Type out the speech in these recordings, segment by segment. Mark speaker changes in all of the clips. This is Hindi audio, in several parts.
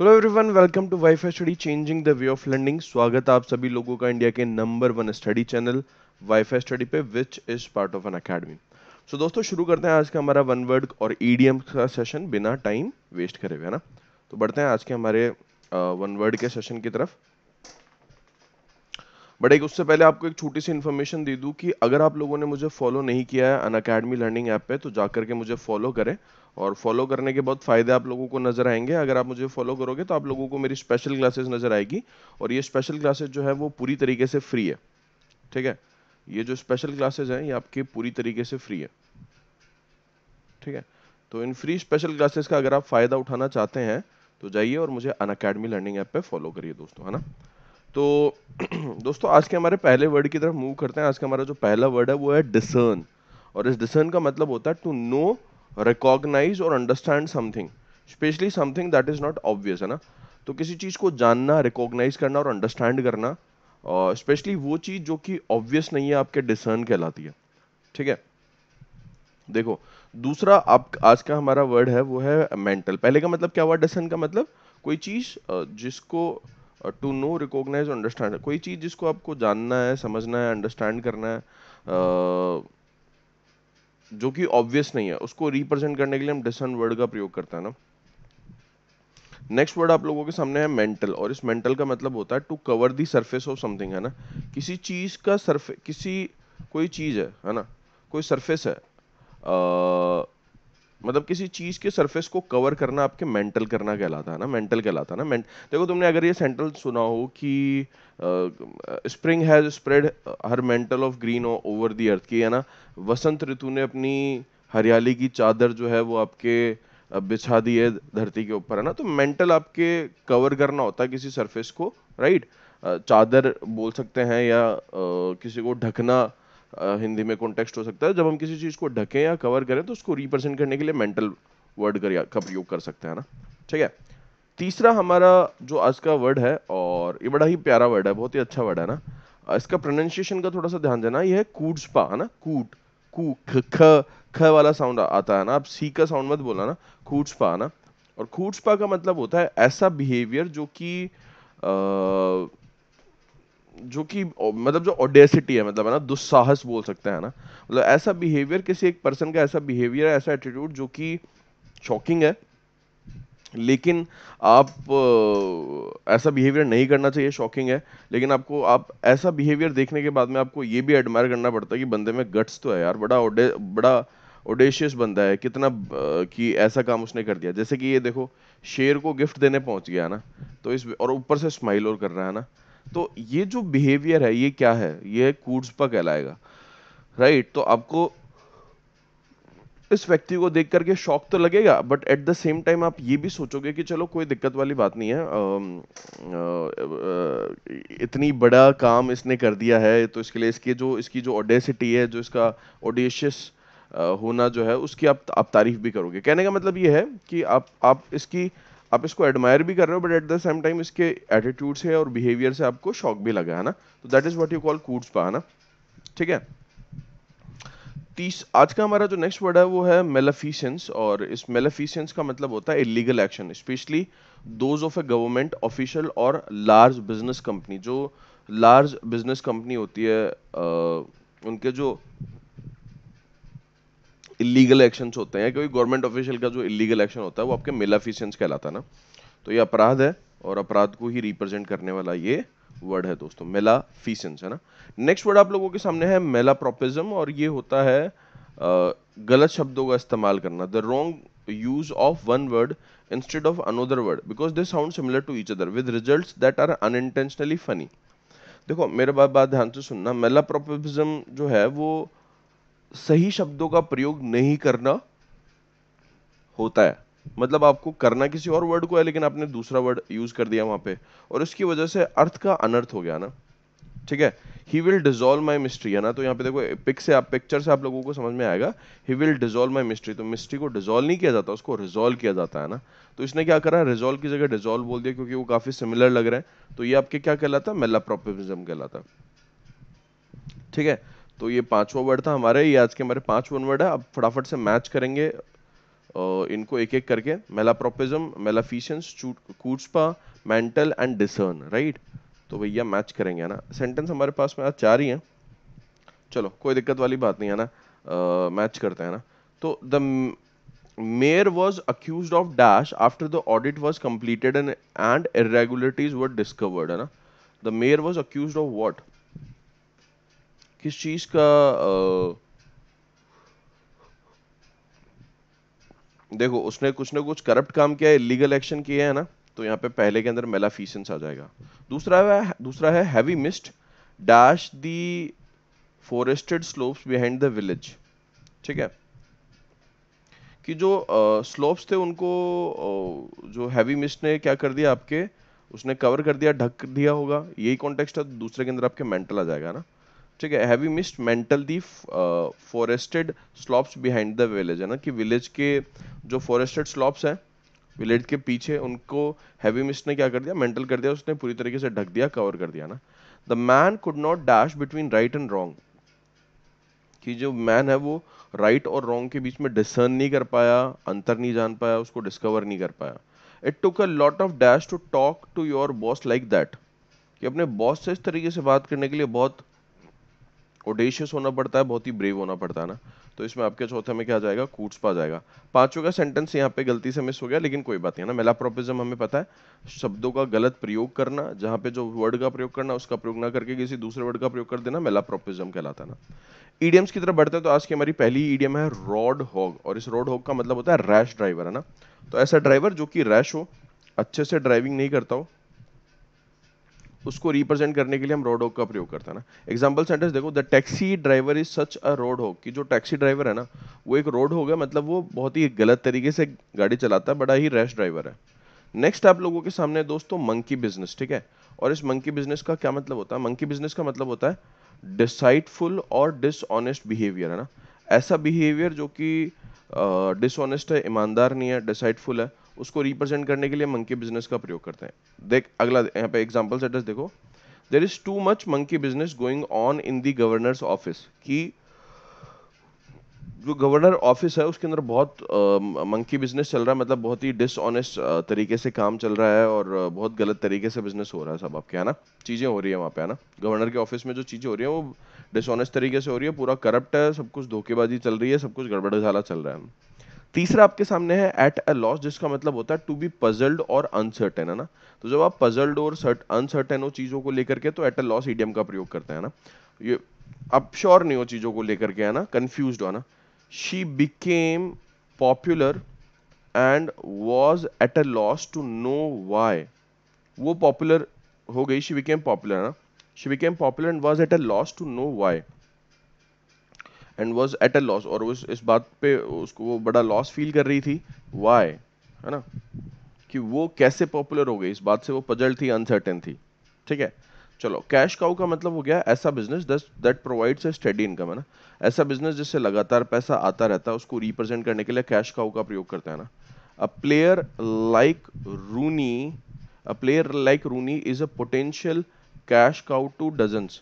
Speaker 1: hello everyone welcome to wifi study changing the way of learning स्वागत आप सभी लोगों का इंडिया के number one study channel wifi study पे which is part of Unacademy so दोस्तों शुरू करते हैं आज का हमारा वन वर्ड और ईडीएम e का सेशन बिना टाइम वेस्ट करे हुए है ना तो बढ़ते हैं आज के हमारे वन uh, वर्ड के सेशन की तरफ बट एक उससे पहले आपको एक छोटी सी इन्फॉर्मेशन दे दूँ कि अगर आप लोगों ने मुझे फॉलो नहीं किया है अन अकेडमी लर्निंग ऐप पे तो जाकर के मुझे फॉलो करें और फॉलो करने के बहुत फ़ायदे आप लोगों को नज़र आएंगे अगर आप मुझे फॉलो करोगे तो आप लोगों को मेरी स्पेशल क्लासेस नज़र आएगी और ये स्पेशल क्लासेज जो है वो पूरी तरीके से फ्री है ठीक है ये जो स्पेशल क्लासेज हैं ये आपकी पूरी तरीके से फ्री है ठीक है तो इन फ्री स्पेशल क्लासेस का अगर आप फ़ायदा उठाना चाहते हैं तो जाइए और मुझे अन अकेडमी लर्निंग ऐप पे फॉलो करिए दोस्तों है ना तो दोस्तों आज के हमारे पहले वर्ड की तरफ मूव करते हैं आज का हमारा जो पहला वर्ड है वो है डिसर्न और इस डिसर्न का मतलब होता है टू नो रिकॉग्नाइज और understand something especially something that is not obvious है ना तो किसी चीज़ को जानना रिकॉग्नाइज करना और अंडरस्टैंड करना स्पेशली uh, वो चीज़ जो कि ऑब्वियस नहीं है आपके डिसर्न कहलाती है ठीक है देखो दूसरा आप आज का हमारा वर्ड है वो है मेंटल पहले का मतलब क्या हुआ डिसन का मतलब कोई चीज जिसको टू नो रिकॉग्नाइज अंडरस्टैंड कोई चीज़ जिसको आपको जानना है समझना है अंडरस्टैंड करना है आ, जो कि ऑब्वियस नहीं है उसको रिप्रेजेंट करने के लिए हम डिसन वर्ड का प्रयोग करते हैं ना नेक्स्ट वर्ड आप लोगों के सामने है मेंटल और इस मेंटल का मतलब होता है to cover the surface of something है ना किसी चीज़ का सरफे किसी कोई चीज़ है है ना कोई सरफेस है आ, मतलब किसी चीज़ के सरफेस को कवर करना आपके मेंटल करना कहलाता है ना मेंटल कहलाता है ना देखो तुमने अगर ये सेंटेंस सुना हो कि spring has spread her mantle of green over the earth की है ना वसंत ऋतु ने अपनी हरियाली की चादर जो है वो आपके बिछा दी है धरती के ऊपर है ना तो मेंटल आपके कवर करना होता है किसी सरफेस को राइट चादर बोल सकते हैं या किसी को ढकना हिंदी में कॉन्टेक्स्ट हो सकता है जब हम किसी चीज़ को ढकें या कवर करें तो उसको रिप्रेजेंट करने के लिए मेंटल वर्ड का प्रयोग कर सकते हैं ना ठीक है तीसरा हमारा जो आज का वर्ड है और ये बड़ा ही प्यारा वर्ड है बहुत ही अच्छा वर्ड है ना इसका प्रोनाउंसिएशन का थोड़ा सा ध्यान देना यह है कूड्सपा है ना कूट कू ख ख ख वाला साउंड आता है ना आप सी का साउंड मत बोला ना है ना और कूड्सपा का मतलब होता है ऐसा बिहेवियर जो कि जो कि मतलब जो ऑडेसिटी है मतलब है ना दुस्साहस बोल सकते हैं ना मतलब ऐसा बिहेवियर किसी एक पर्सन का ऐसा बिहेवियर ऐसा एटीट्यूड जो कि शॉकिंग है लेकिन आप ऐसा बिहेवियर नहीं करना चाहिए शॉकिंग है लेकिन आपको आप ऐसा बिहेवियर देखने के बाद में आपको ये भी एडमायर करना पड़ता है कि बंदे में गट्स तो है यार बड़ा ओडे बड़ा ओडेशियस बंदा है कितना कि ऐसा काम उसने कर दिया जैसे कि ये देखो शेर को गिफ्ट देने पहुंच गया ना तो इस और ऊपर से स्माइल और कर रहा है ना तो ये जो बिहेवियर है ये क्या है ये कूड्स पर कहलाएगा राइट तो आपको इस व्यक्ति को देख करके शौक तो लगेगा but at the same time आप ये भी सोचोगे कि चलो कोई दिक्कत वाली बात नहीं है आ, आ, आ, इतनी बड़ा काम इसने कर दिया है तो इसके लिए इसके जो इसकी जो ऑडेसिटी है जो इसका ऑडेशियस होना जो है उसकी आप आप तारीफ भी करोगे कहने का मतलब ये है कि आप आप इसकी आप इसको एडमायर भी कर रहे हो but at the same time इसके एटीट्यूड से और बिहेवियर से आपको शौक भी लगा है ना तो that is what you call कूड्स पा ना ठीक है तीस आज का हमारा जो नेक्स्ट वर्ड है वो है मेलाफिशंस और इस मेलाफिशंस का मतलब होता है illegal action especially those of a government official और लार्ज बिजनेस कंपनी जो लार्ज बिजनेस कंपनी होती है आ, उनके जो इलीगल एक्शन होते हैं क्योंकि गवर्नमेंट ऑफिशियल का जो इलीगल एक्शन होता है वो आपके मेलाफिशंस कहलाता है ना तो ये अपराध है और अपराध को ही रिप्रेजेंट करने वाला ये वर्ड है दोस्तों मेला फीसेंस है ना नेक्स्ट वर्ड आप लोगों के सामने है मेला प्रोपिज्म और ये होता है गलत शब्दों का इस्तेमाल करना the wrong use of one word instead of another word because they sound similar to each other with results that are unintentionally funny देखो मेरे बात बात ध्यान से सुनना मेला प्रोपिज्म जो है वो सही शब्दों का प्रयोग नहीं करना होता है मतलब आपको करना किसी और वर्ड को है लेकिन आपने दूसरा वर्ड यूज कर दिया वहां पे और इसकी वजह से अर्थ का अनर्थ हो गया ना ठीक है he will dissolve my mystery है ना तो यहाँ पे देखो पिक से आप पिक्चर से आप लोगों को समझ में आएगा he will dissolve my mystery तो मिस्ट्री को डिजोल्व नहीं किया जाता उसको रिजोल्व किया जाता है ना तो इसने क्या करा रिजोल्व की जगह डिजोल्व बोल दिया क्योंकि वो काफी सिमिलर लग रहे हैं तो ये आपके क्या कहलाता है मेला प्रोपिज्म कहलाता ठीक है तो ये पांचवा वर्ड था हमारे ये आज के हमारे पांच वन वर्ड है अब फटाफट से मैच करेंगे इनको एक एक करके मेलाप्रोपिज्म मेलाफिशंस कूचपा मेंटल एंड डिसर्न राइट तो भैया मैच करेंगे है ना सेंटेंस हमारे पास में आज चार ही हैं चलो कोई दिक्कत वाली बात नहीं है ना मैच करते हैं ना तो the mayor mayor was of dash after the audit audit was and and irregularities were discovered है ना the mayor was accused of what किस चीज़ का आ, देखो उसने कुछ ना कुछ करप्ट काम किया है इलीगल एक्शन किया है ना तो यहाँ पे पहले के अंदर मेलाफीसेंस आ जाएगा दूसरा है दूसरा है heavy mist dash the forested slopes behind the village ठीक है कि जो स्लोप्स uh, थे उनको uh, जो हैवी मिस्ट ने क्या कर दिया आपके उसने कवर कर दिया ढक दिया होगा यही कॉन्टेक्स्ट है तो दूसरे के अंदर आपके मेंटल आ जाएगा ना ठीक है heavy mist mantle the forested slopes behind the village है ना कि विलेज के जो फॉरेस्टेड स्लॉप्स हैं विलेज के पीछे उनको हैवी मिस्ट ने क्या कर दिया मेंटल कर दिया उसने पूरी तरीके से ढक दिया कवर कर दिया ना the man could not dash between right and wrong कि जो मैन है वो राइट right और रॉन्ग के बीच में डिसर्न नहीं कर पाया अंतर नहीं जान पाया उसको डिस्कवर नहीं कर पाया it took a lot of dash to talk to your boss like that कि अपने बॉस से इस तरीके से बात करने के लिए बहुत ओडेशियस होना पड़ता है बहुत ही ब्रेव होना पड़ता है ना तो इसमें आपके चौथे में क्या जाएगा कूट्स पा जाएगा पांचों का सेंटेंस यहाँ पे गलती से मिस हो गया लेकिन कोई बात नहीं है ना मेलाप्रोपिज्म हमें पता है शब्दों का गलत प्रयोग करना जहाँ पे जो वर्ड का प्रयोग करना उसका प्रयोग ना करके किसी दूसरे वर्ड का प्रयोग कर देना मेलाप्रोपिज्म कहलाता ना ईडियम्स की तरफ बढ़ते हैं तो आज की हमारी पहली ईडियम है रॉड हॉग और इस रॉड हॉग का मतलब होता है रैश ड्राइवर है ना तो ऐसा ड्राइवर जो कि रैश हो अच्छे से ड्राइविंग नहीं करता हो उसको रिप्रेजेंट करने के लिए हम रोड हॉक का प्रयोग करते हैं ना एग्जाम्पल सेंटेंस देखो the taxi driver is such a road hog कि जो टैक्सी ड्राइवर है ना वो एक रोड गया मतलब वो बहुत ही गलत तरीके से गाड़ी चलाता है बड़ा ही रैश ड्राइवर है नेक्स्ट आप लोगों के सामने दोस्तों मंकी बिजनेस ठीक है और इस मंकी बिजनेस का क्या मतलब होता है मंकी बिजनेस का मतलब होता है डिसाइटफुल और डिसऑनेस्ट बिहेवियर है ना ऐसा बिहेवियर जो कि डिसऑनेस्ट है ईमानदार नहीं है डिसाइटफुल है उसको रिप्रेजेंट करने के लिए मंकी बिजनेस का प्रयोग करते हैं देख अगला यहाँ पे एग्जाम्पल सेटस देखो there is too much monkey business going on in the governor's office कि जो गवर्नर ऑफिस है उसके अंदर बहुत मंकी बिजनेस चल रहा है मतलब बहुत ही डिसऑनेस्ट तरीके से काम चल रहा है और बहुत गलत तरीके से बिजनेस हो रहा है सब आपके है ना चीज़ें हो रही है वहाँ पे है ना गवर्नर के ऑफिस में जो चीज़ें हो रही है वो डिसऑनेस्ट तरीके से हो रही है पूरा करप्ट है सब कुछ धोखेबाजी चल रही है सब कुछ गड़बड़ झाला चल रहा है तीसरा आपके सामने है एट अ लॉस जिसका मतलब होता है टू बी पजल्ड और अनसर्टेन है ना तो जब आप पजल्ड और अनसर्टेन हो चीज़ों को लेकर के तो एट अ लॉस ईडियम का प्रयोग करते हैं ना ये आप श्योर नहीं हो चीज़ों को लेकर के है ना कंफ्यूज हो ना she became popular and was at a loss to know why वो पॉपुलर हो गई शी बिकेम पॉपुलर ना she became popular and was at a loss to know why and was at a loss और उस इस बात पे उसको वो बड़ा लॉस फील कर रही थी वाई है ना कि वो कैसे पॉपुलर हो गई इस बात से वो पजल थी अनसर्टेन थी ठीक है चलो कैश काउ का मतलब हो गया ऐसा business that provides a steady income है ना ऐसा बिजनेस जिससे लगातार पैसा आता रहता है उसको रिप्रेजेंट करने के लिए कैश काउ का प्रयोग करते हैं ना a player like Rooney a player like Rooney is a potential cash cow to dozens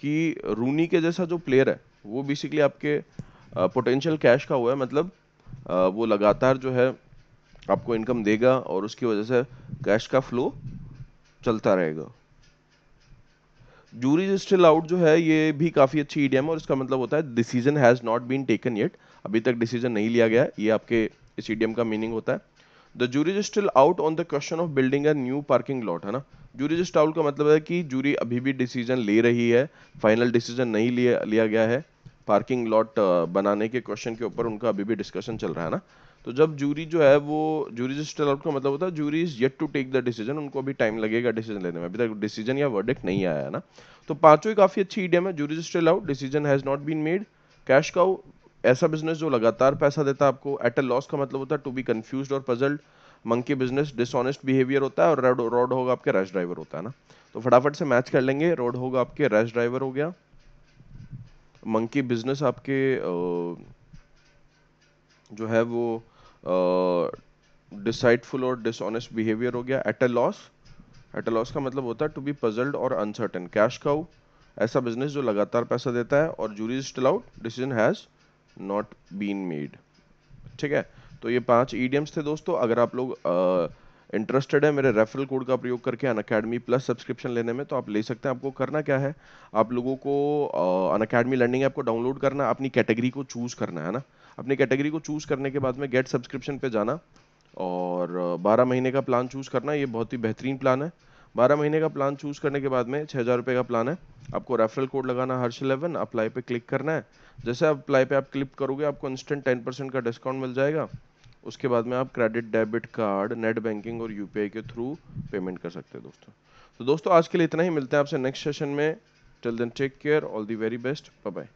Speaker 1: कि रूनी के जैसा जो प्लेयर है वो बेसिकली आपके पोटेंशियल कैश का हुआ है मतलब वो लगातार जो है आपको इनकम देगा और उसकी वजह से कैश का फ्लो चलता रहेगा जूरीज स्टिल आउट जो है ये भी काफ़ी अच्छी ईडीएम e है और इसका मतलब होता है decision has not been taken yet अभी तक डिसीजन नहीं लिया गया ये आपके इस ईडीएम e का मीनिंग होता है the jury's still out on the question of building a new parking lot है ना जूरीज स्टाउल का मतलब है कि जूरी अभी भी डिसीजन ले रही है फाइनल डिसीजन नहीं लिया लिया गया है पार्किंग लॉट बनाने के क्वेश्चन के ऊपर उनका अभी भी डिस्कशन चल रहा है ना तो जब जूरी जो है वो जूरी आउट का मतलब होता है jury is yet to take the decision उनको अभी टाइम लगेगा डिसीजन लेने में अभी तक डिसीजन या वर्डिक्ट नहीं आया है ना तो पांचों ही काफ़ी अच्छी ईडीएम है jury still out decision has not been made cash cow ऐसा बिजनेस जो लगातार पैसा देता है आपको एट अ लॉस का मतलब होता है टू बी कन्फ्यूज और puzzled monkey business dishonest behaviour होता है और रोड होगा आपके रैश ड्राइवर होता है ना तो फटाफट से मैच कर लेंगे रोड होगा आपके रैश ड्राइवर हो गया मंकी बिजनेस आपके जो है वो डिसाइडफुल और डिसऑनेस्ट बिहेवियर हो गया at a loss at a loss का मतलब होता है टू बी पजल्ड और अनसर्टेन कैश काउ ऐसा बिजनेस जो लगातार पैसा देता है और jury still out decision has not been made ठीक है तो ये पांच ईडियम्स e थे दोस्तों अगर आप लोग आ, इंटरेस्टेड है मेरे रेफरल कोड का प्रयोग करके अन अकेडमी प्लस सब्सक्रिप्शन लेने में तो आप ले सकते हैं आपको करना क्या है आप लोगों को अन अकेडमी लर्निंग ऐप को डाउनलोड करना अपनी कैटेगरी को चूज़ करना है ना अपनी कैटेगरी को चूज़ करने के बाद में गेट सब्सक्रिप्शन पर जाना और बारह महीने का प्लान चूज़ करना ये बहुत ही बेहतरीन प्लान है बारह महीने का प्लान चूज़ करने के बाद में छः हज़ार रुपये का प्लान है आपको रेफरल कोड लगाना हर्ष इलेवन अप्लाई पे क्लिक करना है जैसे अप्लाई पे आप क्लिक करोगे आपको इंस्टेंट टेन परसेंट का डिस्काउंट मिल जाएगा उसके बाद में आप credit debit card net banking और यूपीआई के थ्रू पेमेंट कर सकते हैं दोस्तों तो दोस्तों आज के लिए इतना ही मिलते हैं आपसे नेक्स्ट सेशन में till then take care all the very best bye